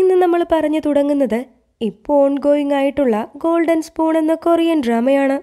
ഇന്ന് നമ്മൾ പറഞ്ഞു തുടങ്ങുന്നത് ഇപ്പോൾ ഓൺഗോയിങ് ആയിട്ടുള്ള ഗോൾഡൻ സ്പൂൺ എന്ന കൊറിയൻ ഡ്രാമയാണ്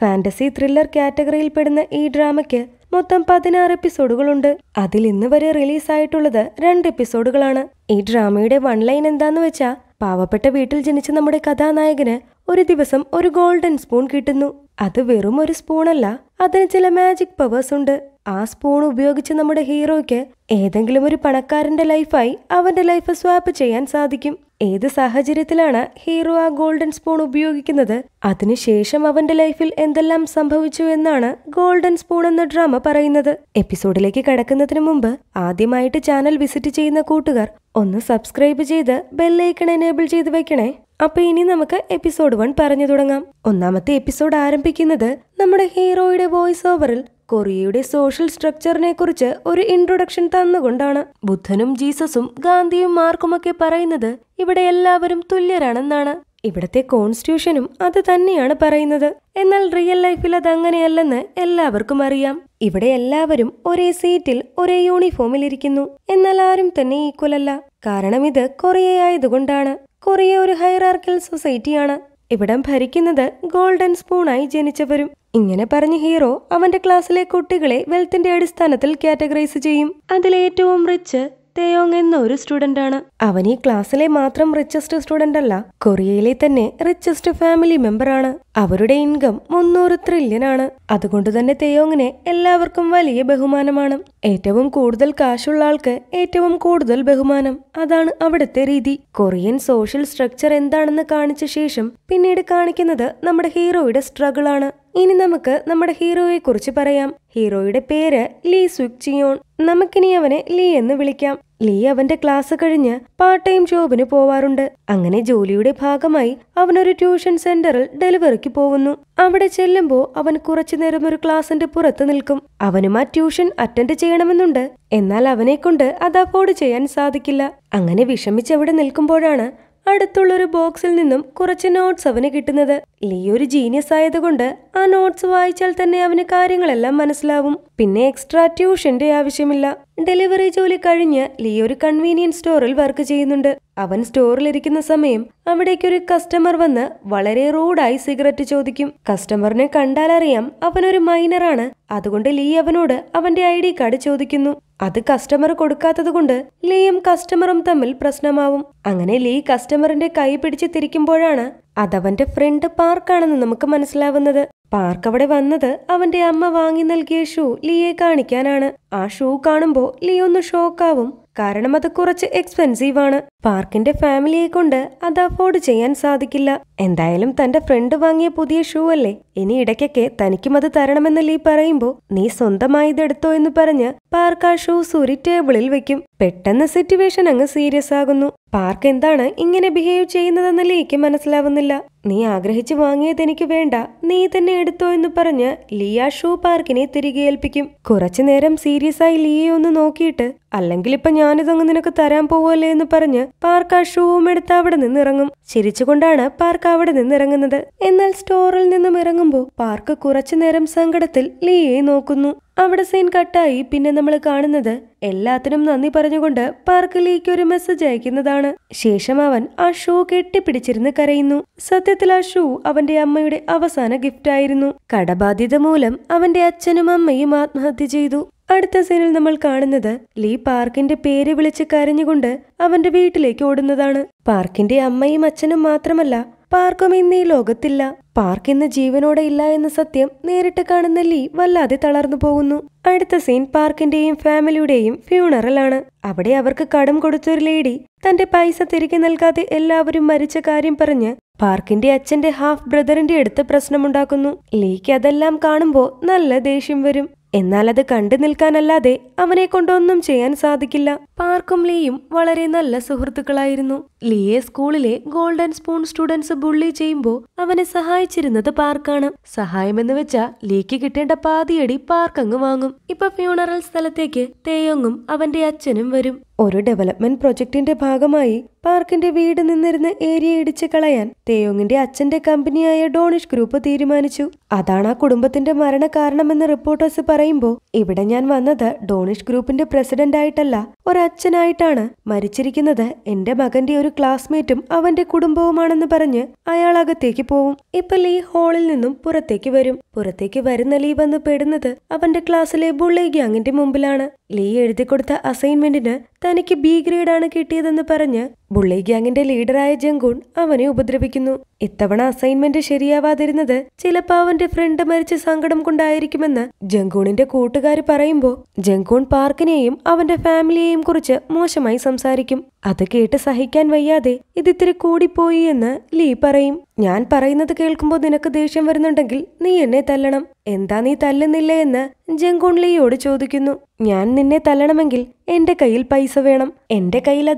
ഫാന്റസി ത്രില്ലർ കാറ്റഗറിയിൽപ്പെടുന്ന ഈ ഡ്രാമയ്ക്ക് മൊത്തം പതിനാറ് എപ്പിസോഡുകളുണ്ട് അതിൽ ഇന്ന് വരെ റിലീസായിട്ടുള്ളത് രണ്ട് എപ്പിസോഡുകളാണ് ഈ ഡ്രാമയുടെ വൺ ലൈൻ എന്താന്ന് വെച്ചാൽ പാവപ്പെട്ട വീട്ടിൽ ജനിച്ച നമ്മുടെ കഥാനായകന് ഒരു ദിവസം ഒരു ഗോൾഡൻ സ്പൂൺ കിട്ടുന്നു അത് വെറും ഒരു സ്പൂണല്ല അതിന് ചില മാജിക് പവേഴ്സ് ഉണ്ട് ആ സ്പൂൺ ഉപയോഗിച്ച് നമ്മുടെ ഹീറോയ്ക്ക് ഏതെങ്കിലും ഒരു പണക്കാരന്റെ ലൈഫായി അവന്റെ ലൈഫ് സ്വാപ്പ് ചെയ്യാൻ സാധിക്കും ഏത് സാഹചര്യത്തിലാണ് ഹീറോ ആ ഗോൾഡൻ സ്പൂൺ ഉപയോഗിക്കുന്നത് അതിനുശേഷം അവന്റെ ലൈഫിൽ എന്തെല്ലാം സംഭവിച്ചു എന്നാണ് ഗോൾഡൻ സ്പൂൺ എന്ന ഡ്രാമ പറയുന്നത് എപ്പിസോഡിലേക്ക് കടക്കുന്നതിന് മുമ്പ് ആദ്യമായിട്ട് ചാനൽ വിസിറ്റ് ചെയ്യുന്ന കൂട്ടുകാർ ഒന്ന് സബ്സ്ക്രൈബ് ചെയ്ത് ബെല്ലൈക്കൺ എനേബിൾ ചെയ്ത് വെക്കണേ അപ്പോൾ ഇനി നമുക്ക് എപ്പിസോഡ് വൺ പറഞ്ഞു തുടങ്ങാം ഒന്നാമത്തെ എപ്പിസോഡ് ആരംഭിക്കുന്നത് നമ്മുടെ ഹീറോയുടെ വോയിസ് ഓവറിൽ കൊറിയയുടെ സോഷ്യൽ സ്ട്രക്ചറിനെ കുറിച്ച് ഒരു ഇൻട്രൊഡക്ഷൻ തന്നുകൊണ്ടാണ് ബുദ്ധനും ജീസസും ഗാന്ധിയും മാർക്കുമൊക്കെ പറയുന്നത് ഇവിടെ എല്ലാവരും തുല്യരാണെന്നാണ് ഇവിടത്തെ കോൺസ്റ്റിറ്റ്യൂഷനും അത് തന്നെയാണ് പറയുന്നത് എന്നാൽ റിയൽ ലൈഫിൽ അതങ്ങനെയല്ലെന്ന് എല്ലാവർക്കും അറിയാം ഇവിടെ എല്ലാവരും ഒരേ സീറ്റിൽ ഒരേ യൂണിഫോമിൽ ഇരിക്കുന്നു എന്നാൽ ആരും തന്നെ അല്ല കാരണം ഇത് കൊറിയ ആയതുകൊണ്ടാണ് കൊറിയ ഒരു ഹൈറാർക്കൽ സൊസൈറ്റിയാണ് ഇവിടം ഭരിക്കുന്നത് ഗോൾഡൻ സ്പൂണായി ജനിച്ചവരും ഇങ്ങനെ പറഞ്ഞ ഹീറോ അവന്റെ ക്ലാസ്സിലെ കുട്ടികളെ വെൽത്തിന്റെ അടിസ്ഥാനത്തിൽ കാറ്റഗറൈസ് ചെയ്യും അതിലേറ്റവും റിച്ച് തേയോങ് എന്ന ഒരു സ്റ്റുഡന്റ് ആണ് അവൻ ഈ ക്ലാസ്സിലെ മാത്രം റിച്ചസ്റ്റ് സ്റ്റുഡന്റ് അല്ല കൊറിയയിലെ തന്നെ റിച്ചസ്റ്റ് ഫാമിലി ആണ് അവരുടെ ഇൻകം മുന്നൂറ് ട്രില്യൺ ആണ് അതുകൊണ്ട് തന്നെ തേയോങ്ങിനെ എല്ലാവർക്കും വലിയ ബഹുമാനമാണ് ഏറ്റവും കൂടുതൽ കാശുള്ള ആൾക്ക് ഏറ്റവും കൂടുതൽ ബഹുമാനം അതാണ് അവിടുത്തെ രീതി കൊറിയൻ സോഷ്യൽ സ്ട്രക്ചർ എന്താണെന്ന് കാണിച്ച ശേഷം പിന്നീട് കാണിക്കുന്നത് നമ്മുടെ ഹീറോയുടെ സ്ട്രഗിൾ ആണ് ഇനി നമുക്ക് നമ്മുടെ ഹീറോയെ കുറിച്ച് പറയാം ഹീറോയുടെ പേര് ലീ സുക്ചിയോൺ നമുക്കിനി അവനെ ലീ എന്ന് വിളിക്കാം ലീ അവന്റെ ക്ലാസ് കഴിഞ്ഞ് പാർട്ട് ടൈം ജോബിന് പോവാറുണ്ട് അങ്ങനെ ജോലിയുടെ ഭാഗമായി അവനൊരു ട്യൂഷൻ സെന്ററിൽ ഡെലിവറിക്ക് പോകുന്നു അവിടെ ചെല്ലുമ്പോൾ അവൻ കുറച്ചു നേരം ഒരു ക്ലാസിന്റെ പുറത്ത് നിൽക്കും അവനും ആ ട്യൂഷൻ അറ്റൻഡ് ചെയ്യണമെന്നുണ്ട് എന്നാൽ അവനെ കൊണ്ട് അത് അഫോർഡ് ചെയ്യാൻ സാധിക്കില്ല അങ്ങനെ വിഷമിച്ചവിടെ നിൽക്കുമ്പോഴാണ് അടുത്തുള്ളൊരു ബോക്സിൽ നിന്നും കുറച്ച് നോട്ട്സ് അവന് കിട്ടുന്നത് ലീ ഒരു ജീനിയസ് ആയതുകൊണ്ട് ആ നോട്ട്സ് വായിച്ചാൽ തന്നെ അവന് കാര്യങ്ങളെല്ലാം മനസ്സിലാവും പിന്നെ എക്സ്ട്രാ ട്യൂഷന്റെ ആവശ്യമില്ല ഡെലിവറി ജോലി കഴിഞ്ഞ് ലീ ഒരു കൺവീനിയൻസ് സ്റ്റോറിൽ വർക്ക് ചെയ്യുന്നുണ്ട് അവൻ സ്റ്റോറിലിരിക്കുന്ന സമയം അവിടേക്കൊരു കസ്റ്റമർ വന്ന് വളരെ റൂഡായി സിഗരറ്റ് ചോദിക്കും കസ്റ്റമറിനെ കണ്ടാലറിയാം അവനൊരു മൈനറാണ് അതുകൊണ്ട് ലീ അവനോട് അവന്റെ ഐ ഡി കാർഡ് ചോദിക്കുന്നു അത് കസ്റ്റമർ കൊടുക്കാത്തത് കൊണ്ട് ലീയും കസ്റ്റമറും തമ്മിൽ പ്രശ്നമാവും അങ്ങനെ ലീ കസ്റ്റമറിന്റെ കൈ പിടിച്ച് തിരിക്കുമ്പോഴാണ് അതവന്റെ ഫ്രണ്ട് പാർക്കാണെന്ന് നമുക്ക് മനസ്സിലാവുന്നത് പാർക്ക് അവിടെ വന്നത് അവന്റെ അമ്മ വാങ്ങി നൽകിയ ഷൂ ലീയെ കാണിക്കാനാണ് ആ ഷൂ കാണുമ്പോ ലീ ഒന്ന് ഷോക്കാവും കാരണം അത് കുറച്ച് എക്സ്പെൻസീവ് ആണ് പാർക്കിന്റെ ഫാമിലിയെ കൊണ്ട് അത് അഫോർഡ് ചെയ്യാൻ സാധിക്കില്ല എന്തായാലും തന്റെ ഫ്രണ്ട് വാങ്ങിയ പുതിയ ഷൂ അല്ലേ ഇനി ഇടയ്ക്കൊക്കെ തനിക്കും അത് ലീ പറയുമ്പോ നീ സ്വന്തമായി ഇതെടുത്തോ എന്ന് പറഞ്ഞ് പാർക്ക് ആ ഷൂസ് ഒരു ടേബിളിൽ വെക്കും പെട്ടെന്ന് സിറ്റുവേഷൻ അങ്ങ് സീരിയസ് ആകുന്നു പാർക്ക് എന്താണ് ഇങ്ങനെ ബിഹേവ് ചെയ്യുന്നതെന്നല്ലേ ലീക്ക് മനസ്സിലാവുന്നില്ല നീ ആഗ്രഹിച്ചു വാങ്ങിയത് എനിക്ക് വേണ്ട നീ തന്നെ എടുത്തോ എന്ന് പറഞ്ഞ് ലിയ ഷൂ പാർക്കിനെ തിരികെ ഏൽപ്പിക്കും കുറച്ചു നേരം സീരിയസ് ആയി ലിയെ ഒന്ന് നോക്കിയിട്ട് അല്ലെങ്കിൽ ഇപ്പൊ ഞാനിതങ്ങ് നിനക്ക് തരാൻ പോവല്ലേ എന്ന് പറഞ്ഞ് പാർക്ക് ആ ഷൂവും എടുത്ത് അവിടെ നിന്നിറങ്ങും ചിരിച്ചുകൊണ്ടാണ് പാർക്ക് അവിടെ നിന്നിറങ്ങുന്നത് എന്നാൽ സ്റ്റോറിൽ നിന്നും ഇറങ്ങും പോകുമ്പോ പാർക്ക് നേരം സങ്കടത്തിൽ ലീയെ നോക്കുന്നു അവിടെ സീൻ കട്ടായി പിന്നെ നമ്മൾ കാണുന്നത് എല്ലാത്തിനും നന്ദി പറഞ്ഞുകൊണ്ട് പാർക്ക് ലീക്ക് ഒരു മെസ്സേജ് അയക്കുന്നതാണ് ശേഷം അവൻ ആ ഷൂ കെട്ടിപ്പിടിച്ചിരുന്ന് കരയുന്നു സത്യത്തിൽ ആ ഷൂ അവന്റെ അമ്മയുടെ അവസാന ഗിഫ്റ്റ് ആയിരുന്നു കടബാധ്യത മൂലം അവന്റെ അച്ഛനും അമ്മയും ആത്മഹത്യ ചെയ്തു അടുത്ത സീനിൽ നമ്മൾ കാണുന്നത് ലീ പാർക്കിന്റെ പേര് വിളിച്ച് കരഞ്ഞുകൊണ്ട് അവന്റെ വീട്ടിലേക്ക് ഓടുന്നതാണ് പാർക്കിന്റെ അമ്മയും അച്ഛനും മാത്രമല്ല പാർക്കും ഇന്ന് ഈ ലോകത്തില്ല പാർക്ക് ഇന്ന് ജീവനോടെ ഇല്ല എന്ന സത്യം നേരിട്ട് കാണുന്ന ലീ വല്ലാതെ തളർന്നു പോകുന്നു അടുത്ത സീൻ പാർക്കിന്റെയും ഫാമിലിയുടെയും ഫ്യൂണറലാണ് അവിടെ അവർക്ക് കടം കൊടുത്തൊരു ലേഡി തന്റെ പൈസ തിരികെ നൽകാതെ എല്ലാവരും മരിച്ച കാര്യം പറഞ്ഞ് പാർക്കിന്റെ അച്ഛന്റെ ഹാഫ് ബ്രദറിന്റെ അടുത്ത് പ്രശ്നമുണ്ടാക്കുന്നു ലീക്ക് അതെല്ലാം കാണുമ്പോൾ നല്ല ദേഷ്യം വരും എന്നാൽ അത് കണ്ടു നിൽക്കാനല്ലാതെ അവനെ കൊണ്ടൊന്നും ചെയ്യാൻ സാധിക്കില്ല പാർക്കും ലീയും വളരെ നല്ല സുഹൃത്തുക്കളായിരുന്നു ലീയെ സ്കൂളിലെ ഗോൾഡൻ സ്പൂൺ സ്റ്റുഡൻസ് ബുള്ളി ചെയ്യുമ്പോൾ അവനെ സഹായിച്ചിരുന്നത് പാർക്കാണ് സഹായമെന്ന് വെച്ചാൽ ലീക്ക് കിട്ടേണ്ട പാതിയടി പാർക്ക് അങ്ങ് വാങ്ങും ഇപ്പൊ ഫ്യൂണറൽ സ്ഥലത്തേക്ക് തേയൊങ്ങും അവന്റെ അച്ഛനും വരും ഒരു ഡെവലപ്മെന്റ് പ്രൊജക്ടിന്റെ ഭാഗമായി പാർക്കിന്റെ വീട് നിന്നിരുന്ന ഏരിയ ഇടിച്ച് കളയാൻ തേയോങ്ങിന്റെ അച്ഛന്റെ കമ്പനിയായ ഡോണിഷ് ഗ്രൂപ്പ് തീരുമാനിച്ചു അതാണ് ആ കുടുംബത്തിന്റെ മരണ കാരണമെന്ന് റിപ്പോർട്ടേഴ്സ് പറയുമ്പോൾ ഇവിടെ ഞാൻ വന്നത് ഡോണിഷ് ഗ്രൂപ്പിന്റെ പ്രസിഡന്റ് ആയിട്ടല്ല ഒരച്ഛനായിട്ടാണ് മരിച്ചിരിക്കുന്നത് എന്റെ മകന്റെ ഒരു ക്ലാസ്മേറ്റും അവന്റെ കുടുംബവുമാണെന്ന് പറഞ്ഞ് അയാൾ അകത്തേക്ക് പോവും ഇപ്പൊ ലീ ഹാളിൽ നിന്നും പുറത്തേക്ക് വരും പുറത്തേക്ക് വരുന്ന ലീ വന്ന് പെടുന്നത് അവന്റെ ക്ലാസ്സിലെ ബുള്ളി ഗ്യാങ്ങിന്റെ മുമ്പിലാണ് ലീ എഴുതി കൊടുത്ത അസൈൻമെന്റിന് തനിക്ക് ബി ഗ്രേഡാണ് കിട്ടിയതെന്ന് പറഞ്ഞ് ബുള്ളി ഗ്യാങ്ങിന്റെ ലീഡറായ ജങ്കുൺ അവനെ ഉപദ്രവിക്കുന്നു ഇത്തവണ അസൈൻമെന്റ് ശരിയാവാതിരുന്നത് ചിലപ്പോ അവന്റെ ഫ്രണ്ട് മരിച്ച സങ്കടം കൊണ്ടായിരിക്കുമെന്ന് ജങ്കൂണിന്റെ കൂട്ടുകാർ പറയുമ്പോൾ ജങ്കൂൺ പാർക്കിനെയും അവന്റെ ഫാമിലിയെയും കുറിച്ച് മോശമായി സംസാരിക്കും അത് കേട്ട് സഹിക്കാൻ വയ്യാതെ ഇതിത്തിരി കൂടിപ്പോയി എന്ന് ലീ പറയും ഞാൻ പറയുന്നത് കേൾക്കുമ്പോൾ നിനക്ക് ദേഷ്യം വരുന്നുണ്ടെങ്കിൽ നീ എന്നെ തല്ലണം എന്താ നീ തല്ലുന്നില്ല എന്ന് ജങ്കുൺ ലീയോട് ചോദിക്കുന്നു ഞാൻ നിന്നെ തല്ലണമെങ്കിൽ എന്റെ കയ്യിൽ പൈസ വേണം എന്റെ കയ്യിൽ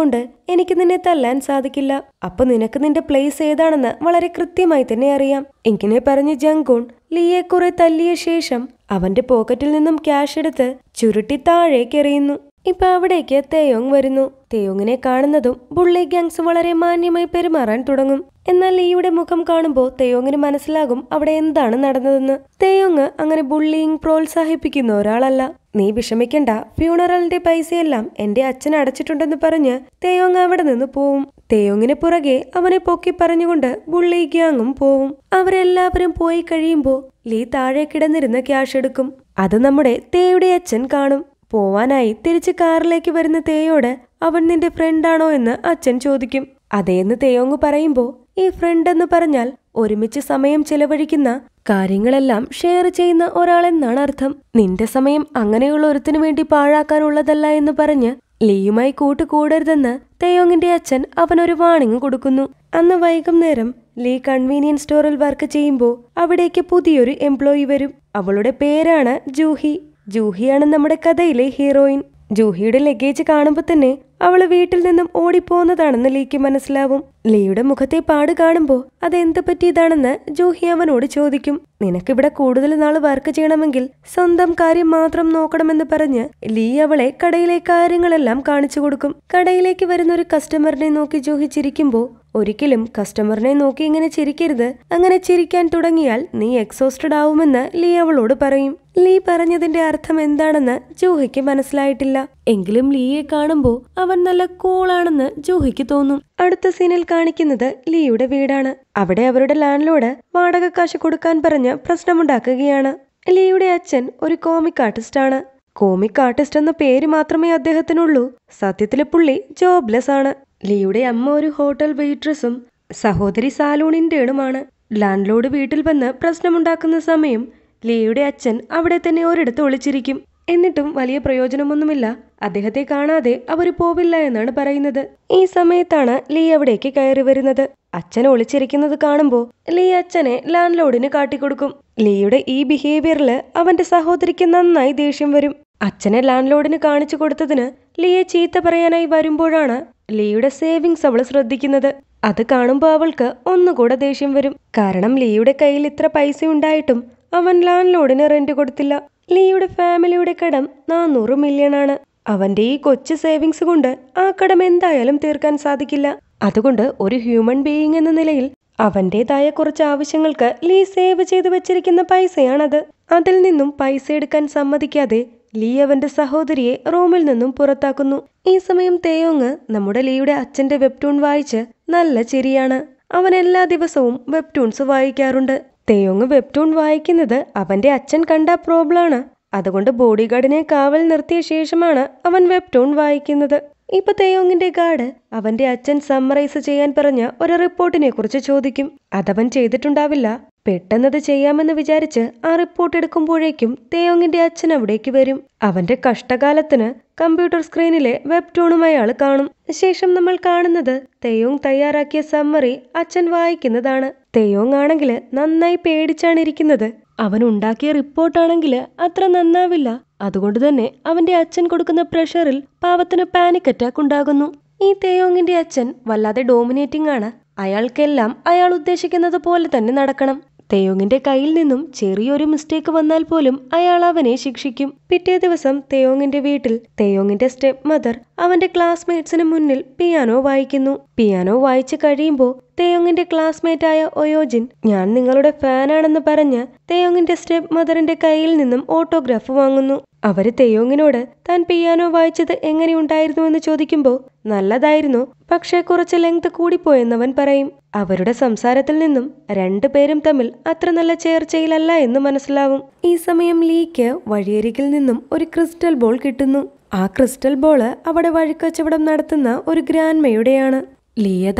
കൊണ്ട് എനിക്ക് നിന്നെ തല്ലാൻ സാധിക്കില്ല അപ്പൊ നിനക്ക് നിന്റെ പ്ലേസ് ഏതാണെന്ന് വളരെ കൃത്യമായി തന്നെ അറിയാം ഇങ്ങനെ പറഞ്ഞ് ജങ്കുൺ ലീയെ കുറെ തല്ലിയ ശേഷം അവന്റെ പോക്കറ്റിൽ നിന്നും ക്യാഷ് എടുത്ത് ചുരുട്ടി താഴേക്കെറിയുന്നു ഇപ്പൊ അവിടേക്ക് തേയോങ് വരുന്നു തേയോങ്ങിനെ കാണുന്നതും ബുള്ളി ഗ്യാങ്സ് വളരെ മാന്യമായി പെരുമാറാൻ തുടങ്ങും എന്നാൽ ലീയുടെ മുഖം കാണുമ്പോൾ തേയോങ്ങിന് മനസ്സിലാകും അവിടെ എന്താണ് നടന്നതെന്ന് തേയോങ് അങ്ങനെ ബുള്ളിയിങ് പ്രോത്സാഹിപ്പിക്കുന്ന ഒരാളല്ല നീ വിഷമിക്കണ്ട ഫ്യൂണറലിന്റെ പൈസയെല്ലാം എന്റെ അച്ഛൻ അടച്ചിട്ടുണ്ടെന്ന് പറഞ്ഞ് തേയോങ് അവിടെ നിന്ന് പോവും തേയോങ്ങിന് പുറകെ അവനെ പൊക്കി പറഞ്ഞുകൊണ്ട് ബുള്ളി ഗ്യാങ്ങും പോവും അവരെല്ലാവരും പോയി കഴിയുമ്പോൾ ലീ താഴെ കിടന്നിരുന്ന് ക്യാഷ് എടുക്കും അത് നമ്മുടെ തേയുടെ അച്ഛൻ കാണും പോവാനായി തിരിച്ച് കാറിലേക്ക് വരുന്ന തേയോട് അവൻ നിന്റെ ഫ്രണ്ടാണോ എന്ന് അച്ഛൻ ചോദിക്കും അതേന്ന് തേയോങ് പറയുമ്പോൾ ഈ ഫ്രണ്ട് എന്ന് പറഞ്ഞാൽ ഒരുമിച്ച് സമയം ചെലവഴിക്കുന്ന കാര്യങ്ങളെല്ലാം ഷെയർ ചെയ്യുന്ന ഒരാളെന്നാണ് അർത്ഥം നിന്റെ സമയം അങ്ങനെയുള്ള ഒരുത്തിനു വേണ്ടി പാഴാക്കാനുള്ളതല്ല എന്ന് പറഞ്ഞ് ലീയുമായി കൂട്ടുകൂടരുതെന്ന് തെയോങ്ങിന്റെ അച്ഛൻ അവനൊരു വാണിംഗ് കൊടുക്കുന്നു അന്ന് വൈകുന്നേരം ലീ കൺവീനിയൻസ് സ്റ്റോറിൽ വർക്ക് ചെയ്യുമ്പോൾ അവിടേക്ക് പുതിയൊരു എംപ്ലോയി വരും അവളുടെ പേരാണ് ജൂഹി ജൂഹിയാണ് നമ്മുടെ കഥയിലെ ഹീറോയിൻ ജൂഹിയുടെ ലഗേജ് കാണുമ്പോൾ തന്നെ അവൾ വീട്ടിൽ നിന്നും ഓടിപ്പോകുന്നതാണെന്ന് ലീക്ക് മനസ്സിലാവും ലീയുടെ മുഖത്തെ പാട് കാണുമ്പോൾ അത് എന്ത് പറ്റിയതാണെന്ന് ജൂഹി അവനോട് ചോദിക്കും നിനക്കിവിടെ കൂടുതൽ നാൾ വർക്ക് ചെയ്യണമെങ്കിൽ സ്വന്തം കാര്യം മാത്രം നോക്കണമെന്ന് പറഞ്ഞ് ലീ അവളെ കടയിലെ കാര്യങ്ങളെല്ലാം കാണിച്ചു കൊടുക്കും കടയിലേക്ക് വരുന്ന ഒരു കസ്റ്റമറിനെ നോക്കി ജൂഹി ചിരിക്കുമ്പോൾ ഒരിക്കലും കസ്റ്റമറിനെ നോക്കി ഇങ്ങനെ ചിരിക്കരുത് അങ്ങനെ ചിരിക്കാൻ തുടങ്ങിയാൽ നീ എക്സോസ്റ്റഡ് ആവുമെന്ന് ലീ അവളോട് പറയും ലീ പറഞ്ഞതിന്റെ അർത്ഥം എന്താണെന്ന് ജൂഹയ്ക്ക് മനസ്സിലായിട്ടില്ല എങ്കിലും ലീയെ കാണുമ്പോൾ അവൻ നല്ല കൂളാണെന്ന് ജൂഹയ്ക്ക് തോന്നും അടുത്ത സീനിൽ കാണിക്കുന്നത് ലീയുടെ വീടാണ് അവിടെ അവരുടെ ലാൻഡ്ലോഡ് വാടക കാശ് കൊടുക്കാൻ പറഞ്ഞ് പ്രശ്നമുണ്ടാക്കുകയാണ് ലീയുടെ അച്ഛൻ ഒരു കോമിക് ആർട്ടിസ്റ്റ് ആണ് കോമിക് ആർട്ടിസ്റ്റ് എന്ന പേര് മാത്രമേ അദ്ദേഹത്തിനുള്ളൂ സത്യത്തിലെ പുള്ളി ജോബ്ലെസ് ആണ് ലിയുടെ അമ്മ ഒരു ഹോട്ടൽ വെയിട്രസും സഹോദരി സാലൂണിൻ്റെണുമാണ് ലാൻഡ് ലോഡ് വീട്ടിൽ വന്ന് പ്രശ്നമുണ്ടാക്കുന്ന സമയം ലിയുടെ അച്ഛൻ അവിടെ തന്നെ ഒരിടത്ത് ഒളിച്ചിരിക്കും എന്നിട്ടും വലിയ പ്രയോജനമൊന്നുമില്ല അദ്ദേഹത്തെ കാണാതെ അവർ പോവില്ല എന്നാണ് പറയുന്നത് ഈ സമയത്താണ് ലീ അവിടേക്ക് കയറി വരുന്നത് അച്ഛൻ ഒളിച്ചിരിക്കുന്നത് കാണുമ്പോൾ ലീ അച്ഛനെ ലാൻഡ് ലോഡിന് കാട്ടിക്കൊടുക്കും ലീയുടെ ഈ ബിഹേവിയറിൽ അവന്റെ സഹോദരിക്ക് നന്നായി ദേഷ്യം വരും അച്ഛനെ ലാൻഡ് ലോഡിന് കാണിച്ചു കൊടുത്തതിന് ലീയെ ചീത്ത പറയാനായി വരുമ്പോഴാണ് ലീയുടെ സേവിങ്സ് അവൾ ശ്രദ്ധിക്കുന്നത് അത് കാണുമ്പോൾ അവൾക്ക് ഒന്നുകൂടെ ദേഷ്യം വരും കാരണം ലീയുടെ കയ്യിൽ ഇത്ര പൈസ ഉണ്ടായിട്ടും അവൻ ലാൻഡ് ലോഡിന് റെന്റ് കൊടുത്തില്ല ലീയുടെ ഫാമിലിയുടെ കടം നാനൂറ് മില്യൺ ആണ് അവന്റെ ഈ കൊച്ചു സേവിങ്സ് കൊണ്ട് ആ കടം എന്തായാലും തീർക്കാൻ സാധിക്കില്ല അതുകൊണ്ട് ഒരു ഹ്യൂമൻ ബീയിങ് എന്ന നിലയിൽ അവന്റേതായ കുറച്ച് ആവശ്യങ്ങൾക്ക് ലീ സേവ് ചെയ്തു വെച്ചിരിക്കുന്ന പൈസയാണത് അതിൽ നിന്നും പൈസ എടുക്കാൻ സമ്മതിക്കാതെ ലീ അവന്റെ സഹോദരിയെ റൂമിൽ നിന്നും പുറത്താക്കുന്നു ഈ സമയം തേയോങ് നമ്മുടെ ലീയുടെ അച്ഛന്റെ വെബ്ടൂൺ വായിച്ച് നല്ല ചിരിയാണ് അവൻ എല്ലാ ദിവസവും വെബ്ടൂൺസ് വായിക്കാറുണ്ട് തേയോങ് വെബ്ടൂൺ വായിക്കുന്നത് അവന്റെ അച്ഛൻ കണ്ട പ്രോബ്ലാണ് അതുകൊണ്ട് ബോഡി ഗാർഡിനെ കാവൽ നിർത്തിയ ശേഷമാണ് അവൻ വെബ്ടൂൺ വായിക്കുന്നത് ഇപ്പൊ തേയോങ്ങിന്റെ ഗാർഡ് അവന്റെ അച്ഛൻ സമ്മറൈസ് ചെയ്യാൻ പറഞ്ഞ ഒരു റിപ്പോർട്ടിനെ കുറിച്ച് ചോദിക്കും അതവൻ ചെയ്തിട്ടുണ്ടാവില്ല പെട്ടെന്നത് ചെയ്യാമെന്ന് വിചാരിച്ച് ആ റിപ്പോർട്ട് എടുക്കുമ്പോഴേക്കും തേയോങ്ങിന്റെ അച്ഛൻ അവിടേക്ക് വരും അവന്റെ കഷ്ടകാലത്തിന് കമ്പ്യൂട്ടർ സ്ക്രീനിലെ വെബ് വെബ്ടൂണും അയാൾ കാണും ശേഷം നമ്മൾ കാണുന്നത് തേയോങ് തയ്യാറാക്കിയ സമ്മറി അച്ഛൻ വായിക്കുന്നതാണ് തേയോങ് ആണെങ്കിൽ നന്നായി പേടിച്ചാണ് ഇരിക്കുന്നത് അവൻ ഉണ്ടാക്കിയ റിപ്പോർട്ടാണെങ്കിൽ അത്ര നന്നാവില്ല അതുകൊണ്ട് തന്നെ അവന്റെ അച്ഛൻ കൊടുക്കുന്ന പ്രഷറിൽ പാവത്തിന് പാനിക് അറ്റാക്ക് ഉണ്ടാകുന്നു ഈ തേയോങ്ങിന്റെ അച്ഛൻ വല്ലാതെ ഡോമിനേറ്റിംഗ് ആണ് അയാൾക്കെല്ലാം അയാൾ ഉദ്ദേശിക്കുന്നത് പോലെ തന്നെ നടക്കണം തെയോങ്ങിന്റെ കയ്യിൽ നിന്നും ചെറിയൊരു മിസ്റ്റേക്ക് വന്നാൽ പോലും അയാൾ അവനെ ശിക്ഷിക്കും പിറ്റേ ദിവസം തെയോങ്ങിന്റെ വീട്ടിൽ തെയോങ്ങിന്റെ സ്റ്റെപ്പ് മദർ അവന്റെ ക്ലാസ്മേറ്റ്സിന് മുന്നിൽ പിയാനോ വായിക്കുന്നു പിയാനോ വായിച്ചു കഴിയുമ്പോൾ തേയോങ്ങിന്റെ ക്ലാസ്മേറ്റായ ഒയോജിൻ ഞാൻ നിങ്ങളുടെ ഫാനാണെന്ന് പറഞ്ഞ് തേയോങ്ങിന്റെ സ്റ്റെപ്പ് മദറിന്റെ കയ്യിൽ നിന്നും ഓട്ടോഗ്രാഫ് വാങ്ങുന്നു അവര് തെയോങ്ങിനോട് താൻ പിയാനോ വായിച്ചത് എങ്ങനെയുണ്ടായിരുന്നുവെന്ന് ചോദിക്കുമ്പോൾ നല്ലതായിരുന്നു പക്ഷേ കുറച്ച് ലെങ്ത് കൂടിപ്പോയെന്നവൻ പറയും അവരുടെ സംസാരത്തിൽ നിന്നും രണ്ടുപേരും തമ്മിൽ അത്ര നല്ല ചേർച്ചയിലല്ല എന്ന് മനസ്സിലാവും ഈ സമയം ലീക്ക് വഴിയരികിൽ നിന്നും ഒരു ക്രിസ്റ്റൽ ബോൾ കിട്ടുന്നു ആ ക്രിസ്റ്റൽ ബോള് അവിടെ വഴിക്കച്ചവടം നടത്തുന്ന ഒരു ഗ്രാൻമയുടെയാണ്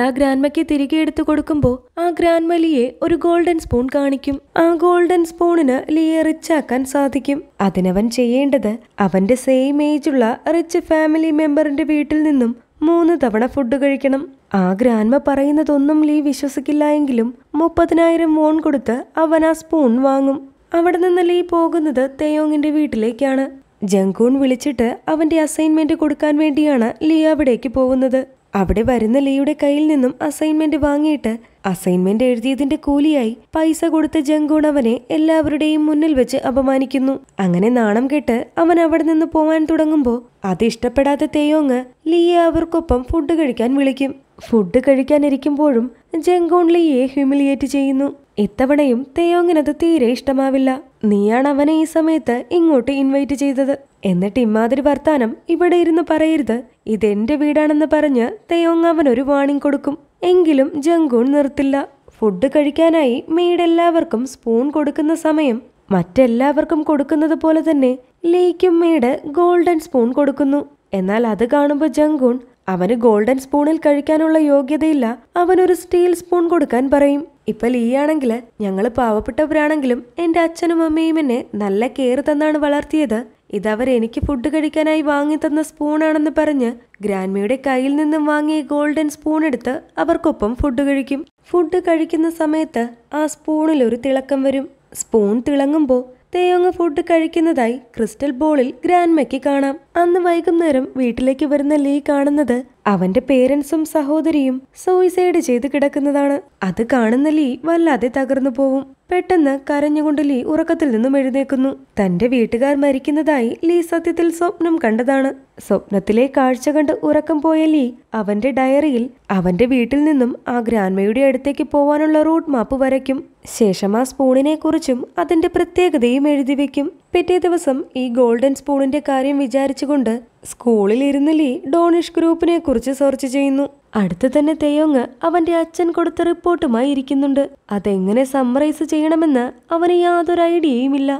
ആ ഗ്രാൻമയ്ക്ക് തിരികെ എടുത്തു കൊടുക്കുമ്പോൾ ആ ഗ്രാൻമ ലിയെ ഒരു ഗോൾഡൻ സ്പൂൺ കാണിക്കും ആ ഗോൾഡൻ സ്പൂണിന് ലിയെ റിച്ച് ആക്കാൻ സാധിക്കും അതിനവൻ ചെയ്യേണ്ടത് അവന്റെ സെയിം ഏജുള്ള റിച്ച് ഫാമിലി മെമ്പറിന്റെ വീട്ടിൽ നിന്നും മൂന്ന് തവണ ഫുഡ് കഴിക്കണം ആ ഗ്രാൻമ പറയുന്നതൊന്നും ലീ വിശ്വസിക്കില്ല എങ്കിലും മുപ്പതിനായിരം വോൺ കൊടുത്ത് അവൻ ആ സ്പൂൺ വാങ്ങും അവിടെ നിന്ന് ലീ പോകുന്നത് തെയോങ്ങിന്റെ വീട്ടിലേക്കാണ് ജങ്കൂൺ വിളിച്ചിട്ട് അവന്റെ അസൈൻമെന്റ് കൊടുക്കാൻ വേണ്ടിയാണ് ലീ അവിടേക്ക് പോകുന്നത് അവിടെ വരുന്ന ലീയുടെ കയ്യിൽ നിന്നും അസൈൻമെന്റ് വാങ്ങിയിട്ട് അസൈൻമെന്റ് എഴുതിയതിന്റെ കൂലിയായി പൈസ കൊടുത്ത ജങ്കൂൺ അവനെ എല്ലാവരുടെയും മുന്നിൽ വെച്ച് അപമാനിക്കുന്നു അങ്ങനെ നാണം കെട്ട് അവൻ അവിടെ നിന്ന് പോവാൻ തുടങ്ങുമ്പോൾ അത് ഇഷ്ടപ്പെടാത്ത തേയോങ് ലീയെ അവർക്കൊപ്പം ഫുഡ് കഴിക്കാൻ വിളിക്കും ഫുഡ് കഴിക്കാനിരിക്കുമ്പോഴും ജങ്കൂൺ ലീയെ ഹ്യൂമിലിയേറ്റ് ചെയ്യുന്നു ഇത്തവണയും തെയോങ്ങിനത് തീരെ ഇഷ്ടമാവില്ല നീയാണ് അവനെ ഈ സമയത്ത് ഇങ്ങോട്ട് ഇൻവൈറ്റ് ചെയ്തത് എന്നിട്ട് ഇമ്മാതിരി വർത്താനം ഇവിടെ ഇരുന്ന് പറയരുത് ഇതെന്റെ വീടാണെന്ന് പറഞ്ഞ് തെയോങ് അവനൊരു വാണിംഗ് കൊടുക്കും എങ്കിലും ജങ്കൂൺ നിർത്തില്ല ഫുഡ് കഴിക്കാനായി മെയ്ഡ് എല്ലാവർക്കും സ്പൂൺ കൊടുക്കുന്ന സമയം മറ്റെല്ലാവർക്കും കൊടുക്കുന്നത് പോലെ തന്നെ ലീക്കും മെയ്ഡ് ഗോൾഡൻ സ്പൂൺ കൊടുക്കുന്നു എന്നാൽ അത് കാണുമ്പോൾ ജങ്കൂൺ അവന് ഗോൾഡൻ സ്പൂണിൽ കഴിക്കാനുള്ള യോഗ്യതയില്ല അവനൊരു സ്റ്റീൽ സ്പൂൺ കൊടുക്കാൻ പറയും ഇപ്പൊ ലീ ആണെങ്കിൽ ഞങ്ങൾ പാവപ്പെട്ടവരാണെങ്കിലും എൻ്റെ അച്ഛനും അമ്മയും എന്നെ നല്ല കെയർ തന്നാണ് വളർത്തിയത് ഇതവരെനിക്ക് ഫുഡ് കഴിക്കാനായി വാങ്ങി തന്ന സ്പൂണാണെന്ന് പറഞ്ഞ് ഗ്രാൻമിയുടെ കയ്യിൽ നിന്നും വാങ്ങിയ ഗോൾഡൻ സ്പൂൺ എടുത്ത് അവർക്കൊപ്പം ഫുഡ് കഴിക്കും ഫുഡ് കഴിക്കുന്ന സമയത്ത് ആ സ്പൂണിൽ ഒരു തിളക്കം വരും സ്പൂൺ തിളങ്ങുമ്പോൾ തേയങ്ങ ഫുഡ് കഴിക്കുന്നതായി ക്രിസ്റ്റൽ ബോളിൽ ഗ്രാൻഡ്മയ്ക്ക് കാണാം അന്ന് വൈകുന്നേരം വീട്ടിലേക്ക് വരുന്ന ലീ കാണുന്നത് അവന്റെ പേരൻസും സഹോദരിയും സൂയിസൈഡ് ചെയ്ത് കിടക്കുന്നതാണ് അത് കാണുന്ന ലീ വല്ലാതെ തകർന്നു പോവും പെട്ടെന്ന് കരഞ്ഞുകൊണ്ട് ലീ ഉറക്കത്തിൽ നിന്നും എഴുന്നേക്കുന്നു തന്റെ വീട്ടുകാർ മരിക്കുന്നതായി ലീ സത്യത്തിൽ സ്വപ്നം കണ്ടതാണ് സ്വപ്നത്തിലെ കാഴ്ച കണ്ട് ഉറക്കം പോയ ലീ അവന്റെ ഡയറിയിൽ അവന്റെ വീട്ടിൽ നിന്നും ആ ഗ്രാൻമയുടെ അടുത്തേക്ക് പോവാനുള്ള റൂട്ട് മാപ്പ് വരയ്ക്കും ശേഷം ആ സ്പൂണിനെക്കുറിച്ചും അതിന്റെ പ്രത്യേകതയും എഴുതി വെക്കും പിറ്റേ ദിവസം ഈ ഗോൾഡൻ സ്പൂണിന്റെ കാര്യം വിചാരിച്ചുകൊണ്ട് സ്കൂളിൽ ഇരുന്ന് ലീ ഡോണിഷ് ഗ്രൂപ്പിനെ കുറിച്ച് സെർച്ച് ചെയ്യുന്നു അടുത്ത് തന്നെ തെയോങ് അവന്റെ അച്ഛൻ കൊടുത്ത റിപ്പോർട്ടുമായി ഇരിക്കുന്നുണ്ട് അതെങ്ങനെ സമ്മറൈസ് ചെയ്യണമെന്ന് അവന് യാതൊരു ഐഡിയയുമില്ല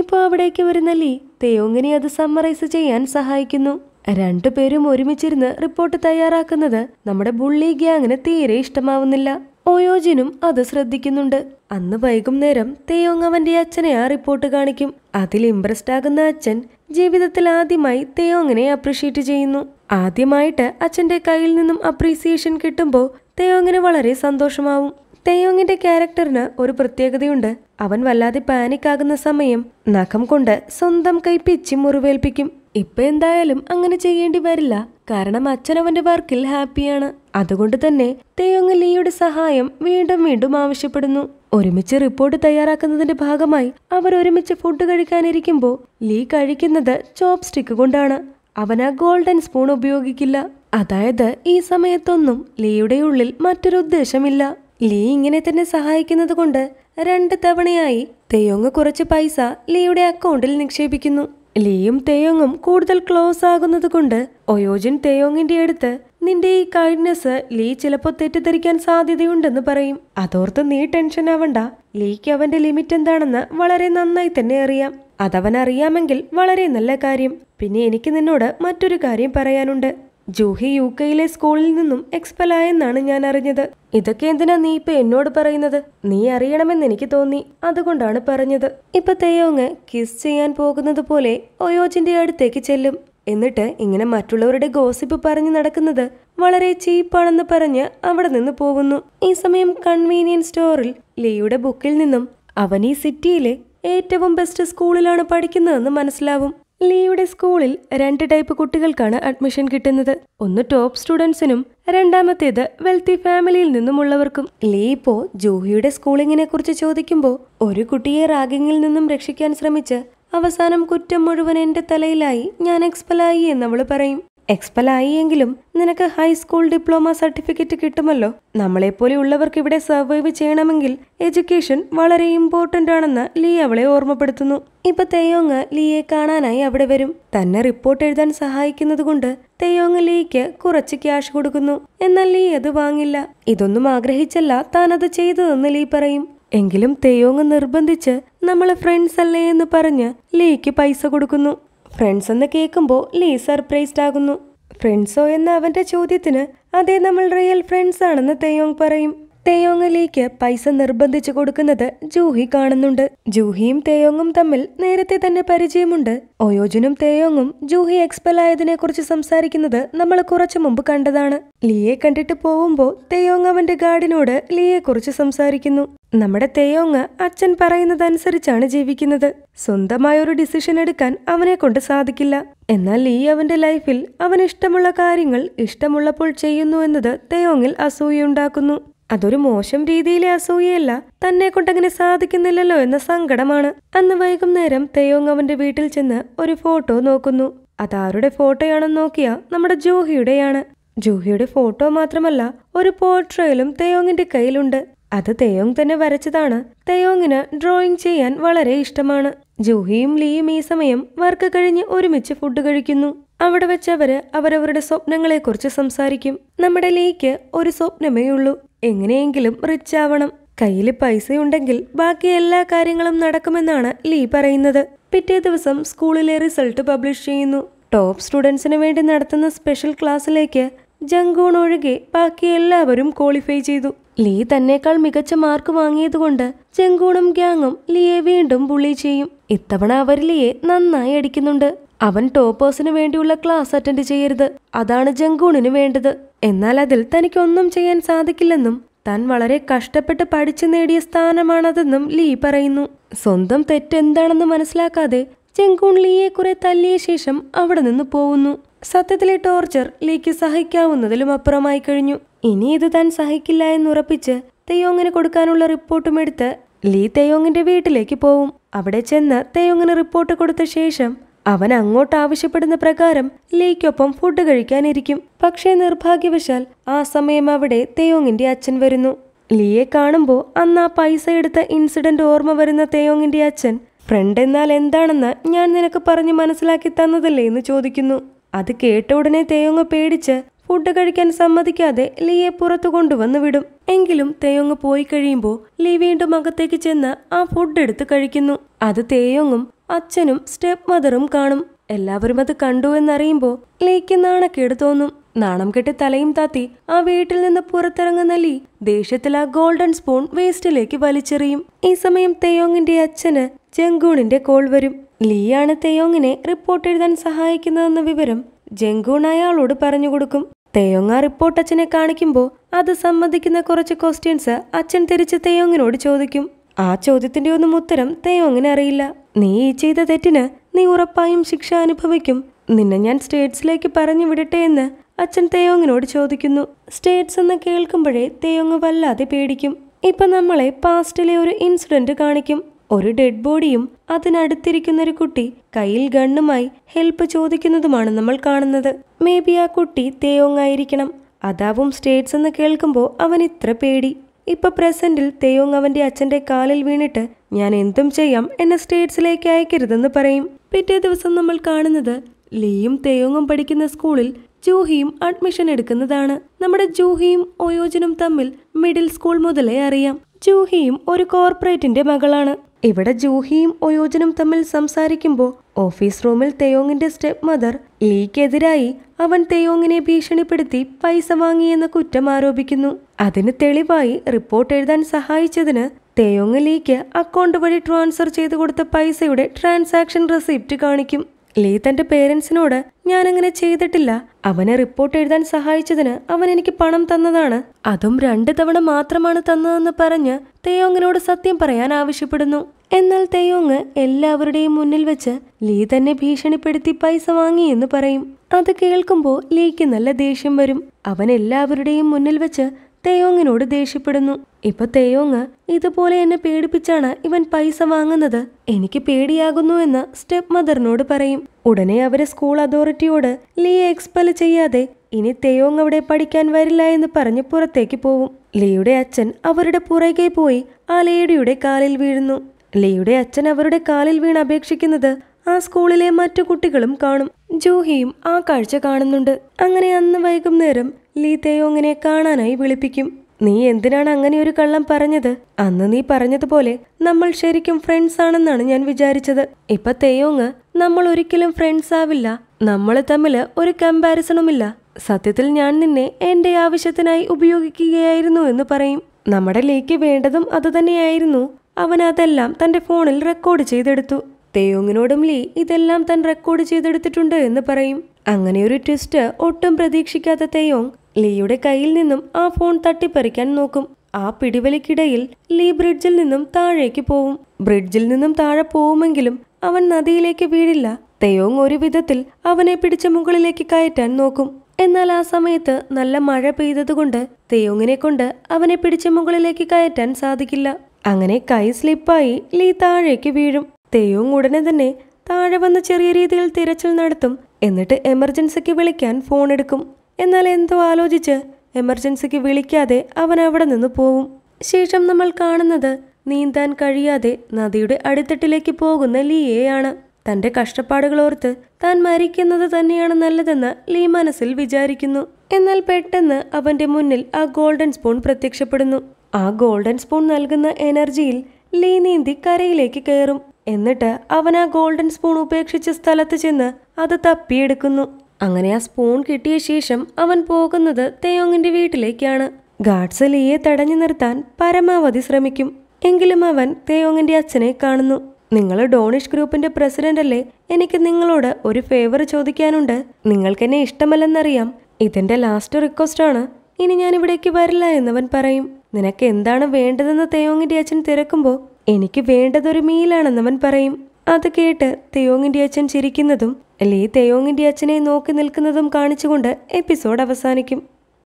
ഇപ്പോൾ അവിടേക്ക് വരുന്ന ലീ തെയോങ്ങിനെ അത് സമ്മറൈസ് ചെയ്യാൻ സഹായിക്കുന്നു രണ്ടുപേരും ഒരുമിച്ചിരുന്ന് റിപ്പോർട്ട് തയ്യാറാക്കുന്നത് നമ്മുടെ ബുള്ളി ഗ്യാങ്ങിന് തീരെ ഇഷ്ടമാവുന്നില്ല ഓയോജിനും അത് ശ്രദ്ധിക്കുന്നുണ്ട് അന്ന് വൈകുന്നേരം തേയോങ് അവന്റെ അച്ഛനെ ആ റിപ്പോർട്ട് കാണിക്കും അതിൽ ഇംപ്രസ്ഡ് ആകുന്ന അച്ഛൻ ജീവിതത്തിൽ ആദ്യമായി തേയോങ്ങിനെ അപ്രീഷിയേറ്റ് ചെയ്യുന്നു ആദ്യമായിട്ട് അച്ഛന്റെ കയ്യിൽ നിന്നും അപ്രീസിയേഷൻ കിട്ടുമ്പോൾ തേയോങ്ങിന് വളരെ സന്തോഷമാവും തേയോങ്ങിന്റെ ക്യാരക്ടറിന് ഒരു പ്രത്യേകതയുണ്ട് അവൻ വല്ലാതെ പാനിക് ആകുന്ന സമയം നഖം കൊണ്ട് സ്വന്തം കൈ പിച്ചി മുറിവേൽപ്പിക്കും ഇപ്പൊ എന്തായാലും അങ്ങനെ ചെയ്യേണ്ടി വരില്ല കാരണം അച്ഛൻ അവന്റെ വർക്കിൽ ഹാപ്പിയാണ് അതുകൊണ്ട് തന്നെ തേയോങ് ലീയുടെ സഹായം വീണ്ടും വീണ്ടും ആവശ്യപ്പെടുന്നു ഒരുമിച്ച് റിപ്പോർട്ട് തയ്യാറാക്കുന്നതിന്റെ ഭാഗമായി അവർ ഒരുമിച്ച് ഫുഡ് കഴിക്കാനിരിക്കുമ്പോൾ ലീ കഴിക്കുന്നത് ചോപ് സ്റ്റിക്ക് കൊണ്ടാണ് അവൻ ആ ഗോൾഡൻ സ്പൂൺ ഉപയോഗിക്കില്ല അതായത് ഈ സമയത്തൊന്നും ലീയുടെ ഉള്ളിൽ മറ്റൊരു ഉദ്ദേശമില്ല ലീ ഇങ്ങനെ തന്നെ സഹായിക്കുന്നത് കൊണ്ട് രണ്ട് തവണയായി തെയോങ് കുറച്ച് പൈസ ലീയുടെ അക്കൗണ്ടിൽ നിക്ഷേപിക്കുന്നു ലീയും തേയോങ്ങും കൂടുതൽ ക്ലോസ് ആകുന്നത് കൊണ്ട് ഒയോജിൻ തേയോങ്ങിന്റെ അടുത്ത് നിന്റെ ഈ കൈൻഡ്നെസ് ലീ ചിലപ്പോൾ തെറ്റിദ്ധരിക്കാൻ സാധ്യതയുണ്ടെന്ന് പറയും അതോർത്ത് നീ ടെൻഷൻ ആവണ്ട ലീക്ക് അവന്റെ ലിമിറ്റ് എന്താണെന്ന് വളരെ നന്നായി തന്നെ അറിയാം അതവൻ അറിയാമെങ്കിൽ വളരെ നല്ല കാര്യം പിന്നെ എനിക്ക് നിന്നോട് മറ്റൊരു കാര്യം പറയാനുണ്ട് ജൂഹി യു കെയിലെ സ്കൂളിൽ നിന്നും എക്സ്പെലായെന്നാണ് ഞാൻ അറിഞ്ഞത് ഇതൊക്കെ എന്തിനാ നീ ഇപ്പൊ എന്നോട് പറയുന്നത് നീ അറിയണമെന്ന് എനിക്ക് തോന്നി അതുകൊണ്ടാണ് പറഞ്ഞത് ഇപ്പൊ തെയോങ് കിസ് ചെയ്യാൻ പോകുന്നത് പോലെ ഒയോജിന്റെ അടുത്തേക്ക് ചെല്ലും എന്നിട്ട് ഇങ്ങനെ മറ്റുള്ളവരുടെ ഗോസിപ്പ് പറഞ്ഞു നടക്കുന്നത് വളരെ ചീപ്പാണെന്ന് പറഞ്ഞ് അവിടെ നിന്ന് പോകുന്നു ഈ സമയം കൺവീനിയൻസ് സ്റ്റോറിൽ ലീയുടെ ബുക്കിൽ നിന്നും അവൻ ഈ സിറ്റിയിലെ ഏറ്റവും ബെസ്റ്റ് സ്കൂളിലാണ് പഠിക്കുന്നതെന്ന് മനസ്സിലാവും ലീയുടെ സ്കൂളിൽ രണ്ട് ടൈപ്പ് കുട്ടികൾക്കാണ് അഡ്മിഷൻ കിട്ടുന്നത് ഒന്ന് ടോപ്പ് സ്റ്റുഡൻസിനും രണ്ടാമത്തേത് വെൽത്തി ഫാമിലിയിൽ നിന്നുമുള്ളവർക്കും ലീ ഇപ്പോ ജൂഹിയുടെ സ്കൂളിങ്ങിനെ കുറിച്ച് ചോദിക്കുമ്പോൾ ഒരു കുട്ടിയെ റാഗിങ്ങിൽ നിന്നും രക്ഷിക്കാൻ ശ്രമിച്ച് അവസാനം കുറ്റം മുഴുവൻ എൻ്റെ തലയിലായി ഞാൻ എക്സ്പലായി എന്നവള് പറയും എക്സ്പെലായി എങ്കിലും നിനക്ക് ഹൈസ്കൂൾ ഡിപ്ലോമ സർട്ടിഫിക്കറ്റ് കിട്ടുമല്ലോ നമ്മളെപ്പോലെ ഉള്ളവർക്ക് ഇവിടെ സർവൈവ് ചെയ്യണമെങ്കിൽ എഡ്യൂക്കേഷൻ വളരെ ഇമ്പോർട്ടൻ്റ് ആണെന്ന് ലീ അവളെ ഓർമ്മപ്പെടുത്തുന്നു ഇപ്പൊ തെയോങ് ലീയെ കാണാനായി അവിടെ വരും തന്നെ റിപ്പോർട്ട് എഴുതാൻ സഹായിക്കുന്നതുകൊണ്ട് തെയോങ് ലീക്ക് കുറച്ച് ക്യാഷ് കൊടുക്കുന്നു എന്നാൽ ലീ അത് വാങ്ങില്ല ഇതൊന്നും ആഗ്രഹിച്ചല്ല താൻ അത് ചെയ്തതെന്ന് ലീ പറയും എങ്കിലും തെയോങ് നിർബന്ധിച്ച് നമ്മളെ ഫ്രണ്ട്സ് അല്ലേ എന്ന് പറഞ്ഞ് ലീക്ക് പൈസ കൊടുക്കുന്നു ഫ്രണ്ട്സ് എന്ന് കേൾക്കുമ്പോൾ ലീ സർപ്രൈസ്ഡ് ആകുന്നു ഫ്രണ്ട്സോ എന്ന അവന്റെ ചോദ്യത്തിന് അതേ നമ്മൾ റിയൽ ഫ്രണ്ട്സ് ആണെന്ന് തെയോങ് പറയും തേയോങ്ങിലേക്ക് പൈസ നിർബന്ധിച്ചു കൊടുക്കുന്നത് ജൂഹി കാണുന്നുണ്ട് ജൂഹിയും തേയോങ്ങും തമ്മിൽ നേരത്തെ തന്നെ പരിചയമുണ്ട് ഒയോജനും തേയോങ്ങും ജൂഹി എക്സ്പെൽ കുറിച്ച് സംസാരിക്കുന്നത് നമ്മൾ കുറച്ചു മുമ്പ് കണ്ടതാണ് ലിയെ കണ്ടിട്ട് പോകുമ്പോൾ തേയോങ് അവന്റെ ഗാർഡിനോട് ലിയെ കുറിച്ച് സംസാരിക്കുന്നു നമ്മുടെ തേയോങ് അച്ഛൻ പറയുന്നതനുസരിച്ചാണ് ജീവിക്കുന്നത് സ്വന്തമായ ഒരു ഡിസിഷൻ എടുക്കാൻ അവനെ കൊണ്ട് സാധിക്കില്ല എന്നാൽ ലീ അവന്റെ ലൈഫിൽ അവൻ ഇഷ്ടമുള്ള കാര്യങ്ങൾ ഇഷ്ടമുള്ളപ്പോൾ ചെയ്യുന്നു എന്നത് തേയോങ്ങിൽ അസൂയുണ്ടാക്കുന്നു അതൊരു മോശം രീതിയിലെ അസൂയയല്ല തന്നെ കൊണ്ടങ്ങനെ സാധിക്കുന്നില്ലല്ലോ എന്ന സങ്കടമാണ് അന്ന് വൈകുന്നേരം തെയോങ് അവന്റെ വീട്ടിൽ ചെന്ന് ഒരു ഫോട്ടോ നോക്കുന്നു അതാരുടെ ഫോട്ടോയാണെന്ന് നോക്കിയ നമ്മുടെ ജൂഹിയുടെയാണ് ജൂഹിയുടെ ഫോട്ടോ മാത്രമല്ല ഒരു പോർട്രേയിലും തെയോങ്ങിന്റെ കയ്യിലുണ്ട് അത് തെയോങ് തന്നെ വരച്ചതാണ് തെയോങ്ങിന് ഡ്രോയിങ് ചെയ്യാൻ വളരെ ഇഷ്ടമാണ് ജൂഹിയും ലീയും ഈ സമയം വർക്ക് കഴിഞ്ഞ് ഒരുമിച്ച് ഫുഡ് കഴിക്കുന്നു അവിടെ വെച്ചവര് അവര് അവരവരുടെ സ്വപ്നങ്ങളെക്കുറിച്ച് സംസാരിക്കും നമ്മുടെ ലീക്ക് ഒരു സ്വപ്നമേ ഉള്ളൂ എങ്ങനെയെങ്കിലും റിച്ച് ആവണം കയ്യിൽ പൈസയുണ്ടെങ്കിൽ ബാക്കി എല്ലാ കാര്യങ്ങളും നടക്കുമെന്നാണ് ലീ പറയുന്നത് പിറ്റേ ദിവസം സ്കൂളിലെ റിസൾട്ട് പബ്ലിഷ് ചെയ്യുന്നു ടോപ്പ് സ്റ്റുഡൻസിന് വേണ്ടി നടത്തുന്ന സ്പെഷ്യൽ ക്ലാസ്സിലേക്ക് ജങ്കൂൺ ഒഴികെ ബാക്കി എല്ലാവരും ക്വാളിഫൈ ചെയ്തു ലീ തന്നെക്കാൾ മികച്ച മാർക്ക് വാങ്ങിയതുകൊണ്ട് ജങ്കൂണും ഗ്യാങ്ങും ലിയെ വീണ്ടും പുള്ളി ചെയ്യും ഇത്തവണ അവർ ലിയെ നന്നായി അടിക്കുന്നുണ്ട് അവൻ ടോപ്പേഴ്സിന് വേണ്ടിയുള്ള ക്ലാസ് അറ്റൻഡ് ചെയ്യരുത് അതാണ് ജങ്കൂണിന് വേണ്ടത് എന്നാൽ അതിൽ തനിക്കൊന്നും ചെയ്യാൻ സാധിക്കില്ലെന്നും താൻ വളരെ കഷ്ടപ്പെട്ട് പഠിച്ചു നേടിയ സ്ഥാനമാണതെന്നും ലീ പറയുന്നു സ്വന്തം തെറ്റെന്താണെന്ന് മനസ്സിലാക്കാതെ ചെങ്കൂൺ ലീയെ കുറെ തല്ലിയ ശേഷം അവിടെ നിന്ന് പോകുന്നു സത്യത്തിലെ ടോർച്ചർ ലീക്ക് സഹിക്കാവുന്നതിലും അപ്പുറമായി കഴിഞ്ഞു ഇനി ഇത് താൻ സഹിക്കില്ല എന്നുറപ്പിച്ച് തെയ്യോങ്ങിന് കൊടുക്കാനുള്ള റിപ്പോർട്ടും എടുത്ത് ലീ തെയ്യോങ്ങിന്റെ വീട്ടിലേക്ക് പോവും അവിടെ ചെന്ന് തെയ്യോങ്ങിന് റിപ്പോർട്ട് കൊടുത്ത ശേഷം അവൻ അങ്ങോട്ട് ആവശ്യപ്പെടുന്ന പ്രകാരം ലീക്കൊപ്പം ഫുഡ് കഴിക്കാനിരിക്കും പക്ഷേ നിർഭാഗ്യവശാൽ ആ സമയം അവിടെ തെയോങ്ങിന്റെ അച്ഛൻ വരുന്നു ലീയെ കാണുമ്പോൾ അന്ന് ആ പൈസ എടുത്ത ഇൻസിഡന്റ് ഓർമ്മ വരുന്ന തെയോങ്ങിന്റെ അച്ഛൻ ഫ്രണ്ട് എന്നാൽ എന്താണെന്ന് ഞാൻ നിനക്ക് പറഞ്ഞ് മനസ്സിലാക്കി തന്നതല്ലേ എന്ന് ചോദിക്കുന്നു അത് കേട്ട ഉടനെ തെയോങ് പേടിച്ച് ഫുഡ് കഴിക്കാൻ സമ്മതിക്കാതെ ലീയെ പുറത്തു കൊണ്ടുവന്ന് വിടും എങ്കിലും തേയോങ് പോയി കഴിയുമ്പോൾ ലീ വീണ്ടും അകത്തേക്ക് ചെന്ന് ആ ഫുഡ് എടുത്ത് കഴിക്കുന്നു അത് തേയോങ്ങും അച്ഛനും സ്റ്റെപ്പ് മദറും കാണും എല്ലാവരും അത് കണ്ടു എന്നറിയുമ്പോൾ ലീക്ക് നാണക്കേട് തോന്നും നാണം കെട്ടി തലയും താത്തി ആ വീട്ടിൽ നിന്ന് പുറത്തിറങ്ങുന്ന ലീ ദേഷ്യത്തിൽ ആ ഗോൾഡൻ സ്പൂൺ വേസ്റ്റിലേക്ക് വലിച്ചെറിയും ഈ സമയം തെയോങ്ങിന്റെ അച്ഛന് ജെങ്കൂണിന്റെ കോൾ വരും ലീയാണ് തെയോങ്ങിനെ റിപ്പോർട്ട് എഴുതാൻ സഹായിക്കുന്നതെന്ന വിവരം ജങ്കൂൺ അയാളോട് പറഞ്ഞു കൊടുക്കും തെയോങ് ആ റിപ്പോർട്ട് അച്ഛനെ കാണിക്കുമ്പോൾ അത് സംബന്ധിക്കുന്ന കുറച്ച് ക്വസ്റ്റ്യൻസ് അച്ഛൻ തിരിച്ച് തെയോങ്ങിനോട് ചോദിക്കും ആ ചോദ്യത്തിന്റെ ഒന്നും ഉത്തരം തെയോങ്ങിനറിയില്ല അറിയില്ല നീ ഈ ചെയ്ത തെറ്റിന് നീ ഉറപ്പായും ശിക്ഷ അനുഭവിക്കും നിന്നെ ഞാൻ സ്റ്റേറ്റ്സിലേക്ക് പറഞ്ഞു വിടട്ടെ എന്ന് അച്ഛൻ തേയോങ്ങിനോട് ചോദിക്കുന്നു സ്റ്റേറ്റ്സ് എന്ന് കേൾക്കുമ്പോഴേ തേയോങ് വല്ലാതെ പേടിക്കും ഇപ്പൊ നമ്മളെ പാസ്റ്റിലെ ഒരു ഇൻസിഡന്റ് കാണിക്കും ഒരു ഡെഡ് ബോഡിയും അതിനടുത്തിരിക്കുന്ന ഒരു കുട്ടി കയ്യിൽ ഗണ്ണുമായി ഹെൽപ്പ് ചോദിക്കുന്നതുമാണ് നമ്മൾ കാണുന്നത് മേ ബി ആ കുട്ടി തേയോങ് ആയിരിക്കണം അതാവും സ്റ്റേറ്റ്സ് എന്ന് കേൾക്കുമ്പോൾ അവൻ ഇത്ര പേടി ഇപ്പോൾ പ്രസന്റിൽ തെയോങ് അവന്റെ അച്ഛന്റെ കാലിൽ വീണിട്ട് ഞാൻ എന്തും ചെയ്യാം എന്നെ സ്റ്റേറ്റ്സിലേക്ക് അയക്കരുതെന്ന് പറയും പിറ്റേ ദിവസം നമ്മൾ കാണുന്നത് ലീയും തെയോങ്ങും പഠിക്കുന്ന സ്കൂളിൽ ജൂഹിയും അഡ്മിഷൻ എടുക്കുന്നതാണ് നമ്മുടെ ജൂഹിയും ഒയോജനും തമ്മിൽ മിഡിൽ സ്കൂൾ മുതലേ അറിയാം ജൂഹിയും ഒരു കോർപ്പറേറ്റിന്റെ മകളാണ് ഇവിടെ ജൂഹിയും ഒയോജനും തമ്മിൽ സംസാരിക്കുമ്പോൾ ഓഫീസ് റൂമിൽ തെയോങ്ങിന്റെ സ്റ്റെപ്പ് മദർ ലീക്കെതിരായി അവൻ തെയോങ്ങിനെ ഭീഷണിപ്പെടുത്തി പൈസ വാങ്ങിയെന്ന കുറ്റം ആരോപിക്കുന്നു അതിന് തെളിവായി റിപ്പോർട്ട് എഴുതാൻ സഹായിച്ചതിന് തേയോങ് ലീക്ക് അക്കൗണ്ട് വഴി ട്രാൻസ്ഫർ ചെയ്തു കൊടുത്ത പൈസയുടെ ട്രാൻസാക്ഷൻ റെസിപ്റ്റ് കാണിക്കും ലീ തന്റെ പേരൻസിനോട് ഞാൻ അങ്ങനെ ചെയ്തിട്ടില്ല അവനെ റിപ്പോർട്ട് എഴുതാൻ സഹായിച്ചതിന് അവൻ എനിക്ക് പണം തന്നതാണ് അതും രണ്ട് തവണ മാത്രമാണ് തന്നതെന്ന് പറഞ്ഞ് തെയോങ്ങിനോട് സത്യം പറയാൻ ആവശ്യപ്പെടുന്നു എന്നാൽ തെയോങ് എല്ലാവരുടെയും മുന്നിൽ വെച്ച് ലീ തന്നെ ഭീഷണിപ്പെടുത്തി പൈസ വാങ്ങി എന്ന് പറയും അത് കേൾക്കുമ്പോൾ ലീക്ക് നല്ല ദേഷ്യം വരും അവൻ എല്ലാവരുടെയും മുന്നിൽ വെച്ച് തേയോങ്ങിനോട് ദേഷ്യപ്പെടുന്നു ഇപ്പൊ തേയോങ് ഇതുപോലെ എന്നെ പേടിപ്പിച്ചാണ് ഇവൻ പൈസ വാങ്ങുന്നത് എനിക്ക് പേടിയാകുന്നു എന്ന് സ്റ്റെപ്പ് മദറിനോട് പറയും ഉടനെ അവരെ സ്കൂൾ അതോറിറ്റിയോട് ലീയെ എക്സ്പെല് ചെയ്യാതെ ഇനി തേയോങ് അവിടെ പഠിക്കാൻ വരില്ല എന്ന് പറഞ്ഞ് പുറത്തേക്ക് പോവും ലീയുടെ അച്ഛൻ അവരുടെ പുറകെ പോയി ആ ലേഡിയുടെ കാലിൽ വീഴുന്നു ലീയുടെ അച്ഛൻ അവരുടെ കാലിൽ വീണ് അപേക്ഷിക്കുന്നത് ആ സ്കൂളിലെ മറ്റു കുട്ടികളും കാണും ജൂഹിയും ആ കാഴ്ച കാണുന്നുണ്ട് അങ്ങനെ അന്ന് വൈകുന്നേരം ലീതയോങ്ങിനെ കാണാനായി വിളിപ്പിക്കും നീ എന്തിനാണ് അങ്ങനെ ഒരു കള്ളം പറഞ്ഞത് അന്ന് നീ പറഞ്ഞതുപോലെ നമ്മൾ ശരിക്കും ഫ്രണ്ട്സ് ആണെന്നാണ് ഞാൻ വിചാരിച്ചത് ഇപ്പൊ തെയോങ് നമ്മൾ ഒരിക്കലും ഫ്രണ്ട്സ് ആവില്ല നമ്മൾ തമ്മിൽ ഒരു കമ്പാരിസണുമില്ല സത്യത്തിൽ ഞാൻ നിന്നെ എന്റെ ആവശ്യത്തിനായി ഉപയോഗിക്കുകയായിരുന്നു എന്ന് പറയും നമ്മുടെ ലീക്ക് വേണ്ടതും അതുതന്നെയായിരുന്നു അവൻ അതെല്ലാം തന്റെ ഫോണിൽ റെക്കോർഡ് ചെയ്തെടുത്തു തെയോങ്ങിനോടും ലീ ഇതെല്ലാം തൻ റെക്കോർഡ് ചെയ്തെടുത്തിട്ടുണ്ട് എന്ന് പറയും അങ്ങനെയൊരു ട്വിസ്റ്റ് ഒട്ടും പ്രതീക്ഷിക്കാത്ത തെയോങ് ലീയുടെ കയ്യിൽ നിന്നും ആ ഫോൺ തട്ടിപ്പറിക്കാൻ നോക്കും ആ പിടിവലിക്കിടയിൽ ലീ ബ്രിഡ്ജിൽ നിന്നും താഴേക്ക് പോവും ബ്രിഡ്ജിൽ നിന്നും താഴെ പോവുമെങ്കിലും അവൻ നദിയിലേക്ക് വീഴില്ല തെയോങ് ഒരു വിധത്തിൽ അവനെ പിടിച്ച മുകളിലേക്ക് കയറ്റാൻ നോക്കും എന്നാൽ ആ സമയത്ത് നല്ല മഴ പെയ്തതുകൊണ്ട് തെയോങ്ങിനെ കൊണ്ട് അവനെ പിടിച്ച മുകളിലേക്ക് കയറ്റാൻ സാധിക്കില്ല അങ്ങനെ കൈ സ്ലിപ്പായി ലീ താഴേക്ക് വീഴും തെയോങ് ഉടനെ തന്നെ താഴെ വന്ന് ചെറിയ രീതിയിൽ തിരച്ചിൽ നടത്തും എന്നിട്ട് എമർജൻസിക്ക് വിളിക്കാൻ ഫോൺ എടുക്കും എന്നാൽ എന്തോ ആലോചിച്ച് എമർജൻസിക്ക് വിളിക്കാതെ അവൻ അവിടെ നിന്ന് പോവും ശേഷം നമ്മൾ കാണുന്നത് നീന്താൻ കഴിയാതെ നദിയുടെ അടിത്തട്ടിലേക്ക് പോകുന്ന ലീയെയാണ് തന്റെ കഷ്ടപ്പാടുകൾ ഓർത്ത് താൻ മരിക്കുന്നത് തന്നെയാണ് നല്ലതെന്ന് ലീ മനസ്സിൽ വിചാരിക്കുന്നു എന്നാൽ പെട്ടെന്ന് അവന്റെ മുന്നിൽ ആ ഗോൾഡൻ സ്പൂൺ പ്രത്യക്ഷപ്പെടുന്നു ആ ഗോൾഡൻ സ്പൂൺ നൽകുന്ന എനർജിയിൽ ലീ നീന്തി കരയിലേക്ക് കയറും എന്നിട്ട് അവൻ ആ ഗോൾഡൻ സ്പൂൺ ഉപേക്ഷിച്ച സ്ഥലത്ത് ചെന്ന് അത് തപ്പിയെടുക്കുന്നു അങ്ങനെ ആ സ്പൂൺ കിട്ടിയ ശേഷം അവൻ പോകുന്നത് തെയോങ്ങിന്റെ വീട്ടിലേക്കാണ് ഗാഡ്സ് ലീയെ തടഞ്ഞു നിർത്താൻ പരമാവധി ശ്രമിക്കും എങ്കിലും അവൻ തെയോങ്ങിന്റെ അച്ഛനെ കാണുന്നു നിങ്ങൾ ഡോണിഷ് ഗ്രൂപ്പിന്റെ പ്രസിഡന്റ് അല്ലേ എനിക്ക് നിങ്ങളോട് ഒരു ഫേവർ ചോദിക്കാനുണ്ട് നിങ്ങൾക്കെന്നെ ഇഷ്ടമല്ലെന്നറിയാം ഇതിന്റെ ലാസ്റ്റ് റിക്വസ്റ്റ് ആണ് ഇനി ഞാൻ ഇവിടേക്ക് വരില്ല എന്നവൻ പറയും നിനക്ക് എന്താണ് വേണ്ടതെന്ന് തെയോങ്ങിന്റെ അച്ഛൻ തിരക്കുമ്പോൾ എനിക്ക് വേണ്ടതൊരു മീലാണെന്നവൻ പറയും അത് കേട്ട് തെയോങ്ങിന്റെ അച്ഛൻ ചിരിക്കുന്നതും ലീ തേയോങ്ങിന്റെ അച്ഛനെ നോക്കി നിൽക്കുന്നതും കാണിച്ചുകൊണ്ട് എപ്പിസോഡ് അവസാനിക്കും